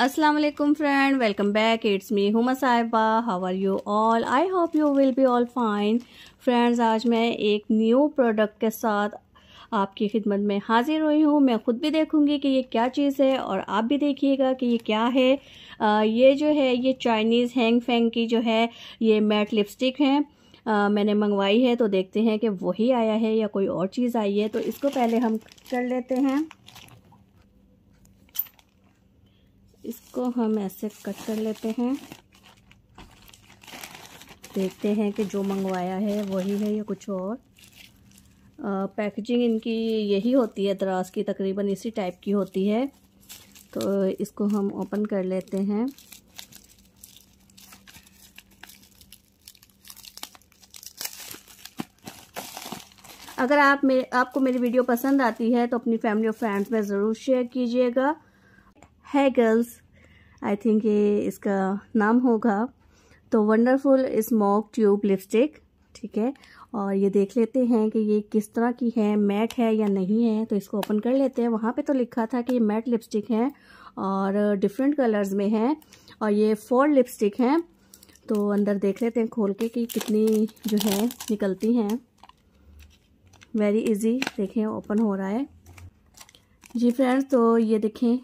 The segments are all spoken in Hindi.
अस्सलाम वालेकुम friend welcome back it's me Huma Sahiba how are you all I hope you will be all fine friends आज मैं एक न्यू प्रोडक्ट के साथ आपकी खिदमत में हाजिर हुई हूँ मैं ख़ुद भी देखूँगी कि ये क्या चीज़ है और आप भी देखिएगा कि ये क्या है आ, ये जो है ये चाइनीज़ हैंग फेंग की जो है ये मैट लिपस्टिक है आ, मैंने मंगवाई है तो देखते हैं कि वही आया है या कोई और चीज़ आई है तो इसको पहले हम कर लेते हैं इसको हम ऐसे कट कर लेते हैं देखते हैं कि जो मंगवाया है वही है या कुछ और आ, पैकेजिंग इनकी यही होती है दराज की तकरीबन इसी टाइप की होती है तो इसको हम ओपन कर लेते हैं अगर आप मेरे आपको मेरी वीडियो पसंद आती है तो अपनी फैमिली और फ्रेंड्स में ज़रूर शेयर कीजिएगा है गर्ल्स आई थिंक ये इसका नाम होगा तो वंडरफुल स्मोक ट्यूब लिपस्टिक ठीक है और ये देख लेते हैं कि ये किस तरह की है मैट है या नहीं है तो इसको ओपन कर लेते हैं वहाँ पे तो लिखा था कि ये मैट लिपस्टिक है और डिफरेंट कलर्स में है और ये फोर लिपस्टिक हैं तो अंदर देख लेते हैं खोल के कि कितनी जो है निकलती हैं वेरी इजी देखें ओपन हो रहा है जी फ्रेंड्स तो ये देखें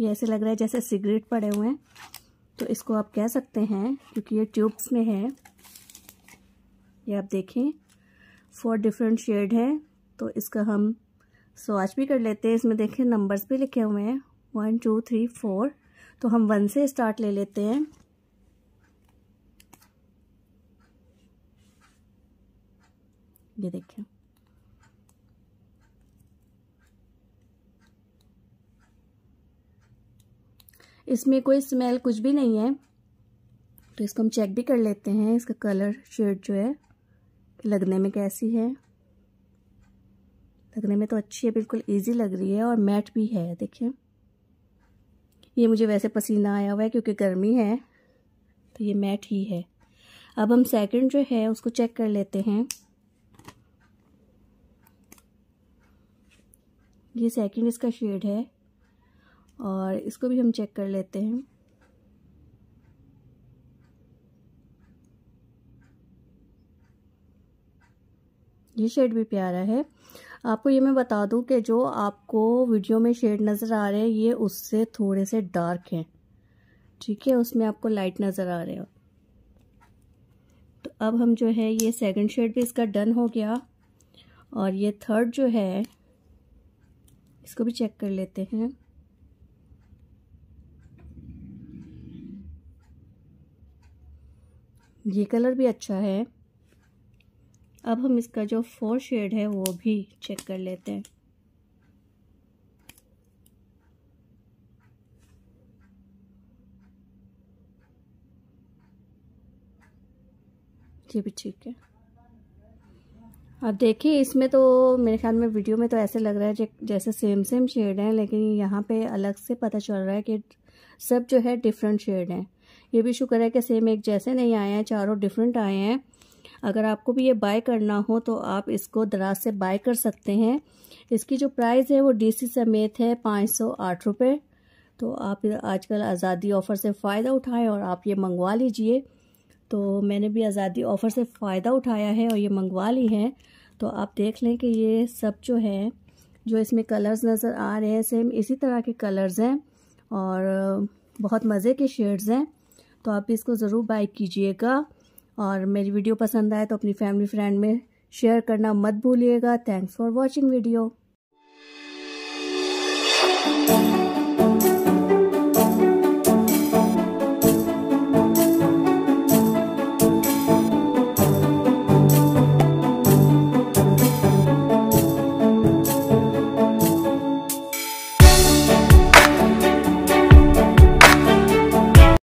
ये ऐसे लग रहा है जैसे सिगरेट पड़े हुए हैं तो इसको आप कह सकते हैं क्योंकि ये ट्यूब्स में है ये आप देखें फोर डिफरेंट शेड है तो इसका हम स्वाच भी कर लेते हैं इसमें देखें नंबर्स भी लिखे हुए हैं वन टू थ्री फोर तो हम वन से स्टार्ट ले लेते हैं ये देखें इसमें कोई स्मेल कुछ भी नहीं है तो इसको हम चेक भी कर लेते हैं इसका कलर शेड जो है लगने में कैसी है लगने में तो अच्छी है बिल्कुल इजी लग रही है और मैट भी है देखिए ये मुझे वैसे पसीना आया हुआ है क्योंकि गर्मी है तो ये मैट ही है अब हम सेकंड जो है उसको चेक कर लेते हैं ये सेकंड इसका शेड है और इसको भी हम चेक कर लेते हैं ये शेड भी प्यारा है आपको ये मैं बता दूं कि जो आपको वीडियो में शेड नज़र आ रहे हैं ये उससे थोड़े से डार्क हैं ठीक है उसमें आपको लाइट नज़र आ रहे हो तो अब हम जो है ये सेकंड शेड भी इसका डन हो गया और ये थर्ड जो है इसको भी चेक कर लेते हैं ये कलर भी अच्छा है अब हम इसका जो फोर शेड है वो भी चेक कर लेते हैं ये भी ठीक है अब देखिए इसमें तो मेरे ख्याल में वीडियो में तो ऐसे लग रहा है जैसे सेम सेम शेड हैं लेकिन यहाँ पे अलग से पता चल रहा है कि सब जो है डिफरेंट शेड हैं ये भी शुक्र है कि सेम एक जैसे नहीं आए हैं चारों डिफरेंट आए हैं अगर आपको भी ये बाय करना हो तो आप इसको दराज से बाय कर सकते हैं इसकी जो प्राइस है वो डीसी समेत है पाँच सौ आठ रुपये तो आप आजकल आज़ादी ऑफ़र से फ़ायदा उठाएं और आप ये मंगवा लीजिए तो मैंने भी आज़ादी ऑफ़र से फ़ायदा उठाया है और ये मंगवा ली है तो आप देख लें कि ये सब जो है जो इसमें कलर्स नज़र आ रहे हैं सेम इसी तरह के कलर्स हैं और बहुत मज़े के शेड्स हैं तो आप इसको ज़रूर बाय कीजिएगा और मेरी वीडियो पसंद आए तो अपनी फैमिली फ्रेंड में शेयर करना मत भूलिएगा थैंक्स फॉर वॉचिंग वीडियो